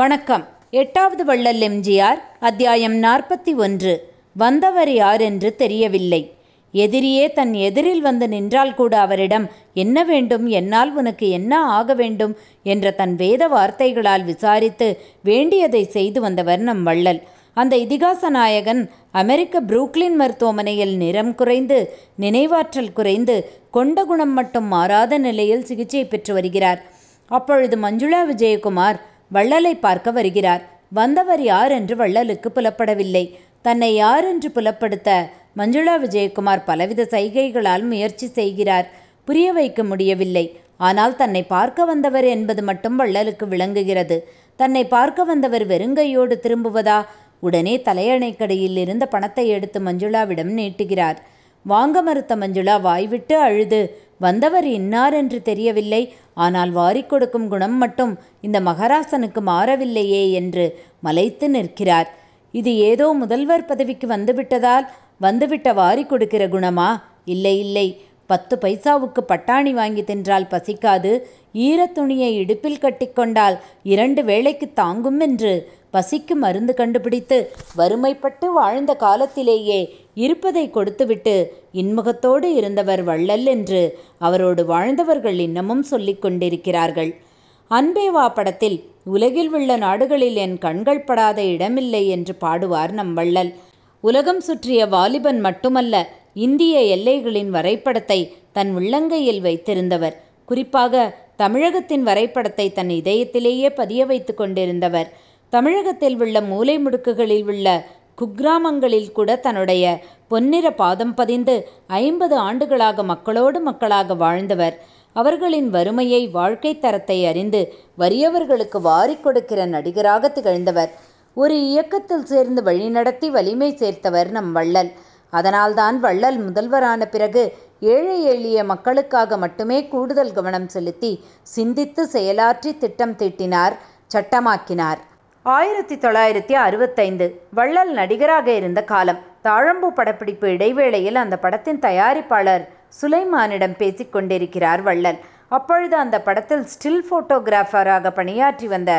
வணக்கம் எட்டாவது வள்ளல் எம்ஜிஆர் அத்தியாயம் நாற்பத்தி ஒன்று வந்தவர் யார் என்று தெரியவில்லை எதிரியே தன் எதிரில் வந்து நின்றால் கூட அவரிடம் என்ன வேண்டும் என்னால் உனக்கு என்ன ஆக வேண்டும் என்ற தன் வேத வார்த்தைகளால் விசாரித்து வேண்டியதை செய்து வந்தவர் நம் வள்ளல் அந்த இதிகாச நாயகன் அமெரிக்க புரூக்லின் மருத்துவமனையில் நிறம் குறைந்து நினைவாற்றல் குறைந்து கொண்ட குணம் மட்டும் மாறாத நிலையில் சிகிச்சை பெற்று வருகிறார் அப்பொழுது மஞ்சுளா விஜயகுமார் வள்ளலை பார்க்க வருகிறார் வந்தவர் யார் என்று வள்ளலுக்கு புலப்படவில்லை தன்னை யார் என்று புலப்படுத்த மஞ்சுளா விஜயகுமார் பலவித சைகைகளால் முயற்சி செய்கிறார் புரிய வைக்க முடியவில்லை ஆனால் தன்னை பார்க்க வந்தவர் என்பது மட்டும் வள்ளலுக்கு விளங்குகிறது தன்னை பார்க்க வந்தவர் வெறுங்கையோடு திரும்புவதா உடனே தலையணைக்கடையில் இருந்த பணத்தை எடுத்து மஞ்சுளாவிடம் நீட்டுகிறார் வாங்க மறுத்த மஞ்சுளா வாய்விட்டு அழுது வந்தவர் இன்னார் என்று தெரியவில்லை ஆனால் வாரிக் கொடுக்கும் குணம் மட்டும் இந்த மகராசனுக்கு மாறவில்லையே என்று மலைத்து நிற்கிறார் இது ஏதோ முதல்வர் பதவிக்கு வந்துவிட்டதால் வந்துவிட்ட வாரி கொடுக்கிற குணமா இல்லை இல்லை பத்து பைசாவுக்கு பட்டாணி வாங்கி தின்றால் பசிக்காது ஈரத்துணியை இடுப்பில் கட்டிக்கொண்டால் இரண்டு வேளைக்கு தாங்கும் என்று பசிக்கு மருந்து கண்டுபிடித்து வறுமைப்பட்டு வாழ்ந்த காலத்திலேயே இருப்பதை கொடுத்துவிட்டு இன்முகத்தோடு இருந்தவர் வள்ளல் என்று அவரோடு வாழ்ந்தவர்கள் இன்னமும் சொல்லிக் கொண்டிருக்கிறார்கள் அன்பேவா படத்தில் உலகில் உள்ள நாடுகளில் என் கண்கள் படாத இடமில்லை என்று பாடுவார் நம் வள்ளல் உலகம் சுற்றிய வாலிபன் மட்டுமல்ல இந்திய எல்லைகளின் வரைபடத்தை தன் உள்ளங்கையில் வைத்திருந்தவர் குறிப்பாக தமிழகத்தின் வரைபடத்தை தன் இதயத்திலேயே பதிய வைத்து கொண்டிருந்தவர் தமிழகத்தில் உள்ள மூலை முடுக்குகளில் உள்ள குக்கிராமங்களில் கூட தன்னுடைய பொன்னிற பாதம் பதிந்து ஐம்பது ஆண்டுகளாக மக்களோடு மக்களாக வாழ்ந்தவர் அவர்களின் வறுமையை வாழ்க்கை தரத்தை அறிந்து வறியவர்களுக்கு வாரி கொடுக்கிற நடிகராக திகழ்ந்தவர் ஒரு இயக்கத்தில் சேர்ந்து வழிநடத்தி வலிமை சேர்த்தவர் நம் வள்ளல் அதனால்தான் வள்ளல் முதல்வரான பிறகு ஏழை எளிய மக்களுக்காக மட்டுமே கூடுதல் கவனம் செலுத்தி சிந்தித்து செயலாற்றி திட்டம் தீட்டினார் சட்டமாக்கினார் ஆயிரத்தி தொள்ளாயிரத்தி அறுபத்தைந்து வள்ளல் நடிகராக இருந்த காலம் தாழம்பூ படப்பிடிப்பு இடைவேளையில் அந்த படத்தின் தயாரிப்பாளர் சுலைமானிடம் பேசிக்கொண்டிருக்கிறார் வள்ளல் அப்பொழுது அந்த படத்தில் ஸ்டில் ஃபோட்டோகிராஃபராக பணியாற்றி வந்த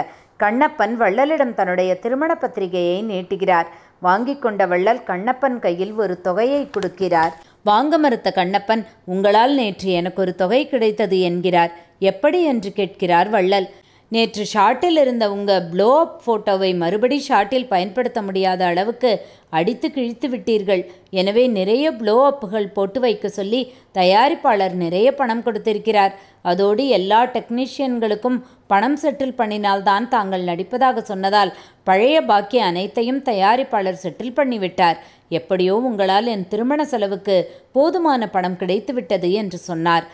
கண்ணப்பன் வள்ளலிடம் தன்னுடைய திருமண பத்திரிகையை நீட்டுகிறார் வாங்கி கொண்ட வள்ளல் கண்ணப்பன் கையில் ஒரு தொகையை கொடுக்கிறார் வாங்க மறுத்த கண்ணப்பன் உங்களால் நேற்று எனக்கு ஒரு தொகை கிடைத்தது என்கிறார் எப்படி என்று கேட்கிறார் வள்ளல் நேற்று ஷார்ட்டில் இருந்த உங்கள் ப்ளோ அப் ஃபோட்டோவை மறுபடி ஷார்ட்டில் பயன்படுத்த முடியாத அளவுக்கு அடித்து கிழித்து விட்டீர்கள் எனவே நிறைய ப்ளோ அப்புகள் போட்டு வைக்க சொல்லி தயாரிப்பாளர் நிறைய பணம் கொடுத்திருக்கிறார் அதோடு எல்லா டெக்னீஷியன்களுக்கும் பணம் செட்டில் பண்ணினால்தான் தாங்கள் நடிப்பதாக சொன்னதால் பழைய பாக்கி அனைத்தையும் தயாரிப்பாளர் செட்டில் பண்ணிவிட்டார் எப்படியோ உங்களால் என் திருமண செலவுக்கு போதுமான பணம் கிடைத்துவிட்டது என்று சொன்னார்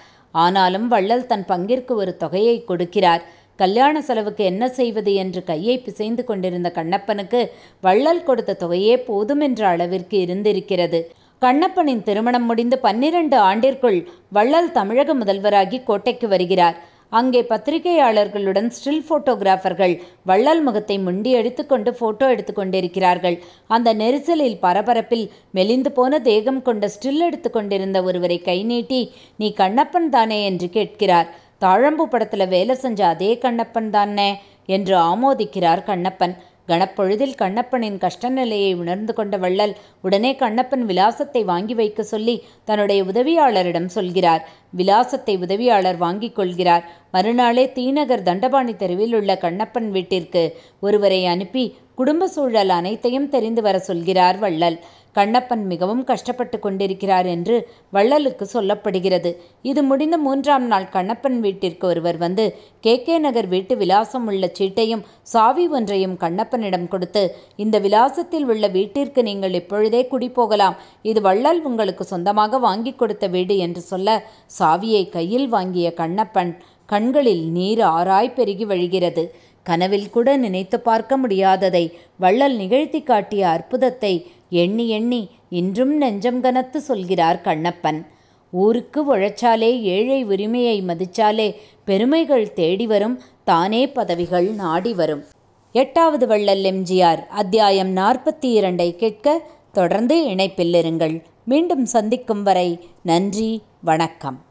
ஆனாலும் வள்ளல் தன் பங்கிற்கு ஒரு தொகையை கொடுக்கிறார் கல்யாண செலவுக்கு என்ன செய்வது என்று கையை பிசைந்து கொண்டிருந்த கண்ணப்பனுக்கு வள்ளல் கொடுத்த தொகையே போதுமென்ற அளவிற்கு இருந்திருக்கிறது கண்ணப்பனின் திருமணம் முடிந்து பன்னிரண்டு ஆண்டிற்குள் வள்ளல் தமிழக முதல்வராகி கோட்டைக்கு வருகிறார் அங்கே பத்திரிகையாளர்களுடன் ஸ்டில் போட்டோகிராஃபர்கள் வள்ளல் முகத்தை முண்டி அடித்துக்கொண்டு போட்டோ எடுத்துக்கொண்டிருக்கிறார்கள் அந்த நெரிசலில் பரபரப்பில் மெலிந்து போன தேகம் கொண்ட ஸ்டில் எடுத்துக்கொண்டிருந்த ஒருவரை கை நீட்டி நீ கண்ணப்பன் தானே என்று கேட்கிறார் தாழம்பு படத்தில் வேலை செஞ்ச அதே கண்ணப்பன் தானே என்று ஆமோதிக்கிறார் கண்ணப்பன் கணப்பொழுதில் கண்ணப்பனின் கஷ்ட நிலையை உணர்ந்து கொண்ட வள்ளல் உடனே கண்ணப்பன் விலாசத்தை வாங்கி வைக்க சொல்லி தன்னுடைய உதவியாளரிடம் சொல்கிறார் விலாசத்தை உதவியாளர் வாங்கிக் கொள்கிறார் மறுநாளே தீநகர் தண்டபாணி தெருவில் உள்ள கண்ணப்பன் வீட்டிற்கு ஒருவரை அனுப்பி குடும்ப சூழல் அனைத்தையும் தெரிந்து வர சொல்கிறார் வள்ளல் கண்ணப்பன் மிகவும் கஷ்டப்பட்டு கொண்டிருக்கிறார் என்று வள்ளலுக்கு சொல்லப்படுகிறது இது முடிந்த மூன்றாம் நாள் கண்ணப்பன் வீட்டிற்கு ஒருவர் வந்து கே கே நகர் வீட்டு விலாசம் உள்ள சீட்டையும் சாவி ஒன்றையும் கண்ணப்பனிடம் கொடுத்து இந்த விலாசத்தில் உள்ள வீட்டிற்கு நீங்கள் இப்பொழுதே குடிபோகலாம் இது வள்ளல் உங்களுக்கு சொந்தமாக வாங்கி கொடுத்த வீடு என்று சொல்ல சாவியை கையில் வாங்கிய கண்ணப்பன் கண்களில் நீர் ஆராய் பெருகி வழிகிறது கனவில் கூட நினைத்து பார்க்க முடியாததை வள்ளல் நிகழ்த்தி காட்டிய அற்புதத்தை எண்ணி எண்ணி இன்றும் நெஞ்சம் கனத்து சொல்கிறார் கண்ணப்பன் ஊருக்கு உழைச்சாலே ஏழை உரிமையை மதிச்சாலே பெருமைகள் தேடி வரும் தானே பதவிகள் நாடி வரும் எட்டாவது வள்ளல் எம்ஜிஆர் அத்தியாயம் நாற்பத்தி இரண்டை கேட்க தொடர்ந்து இணைப்பில் இருங்கள் மீண்டும் சந்திக்கும் வரை நன்றி வணக்கம்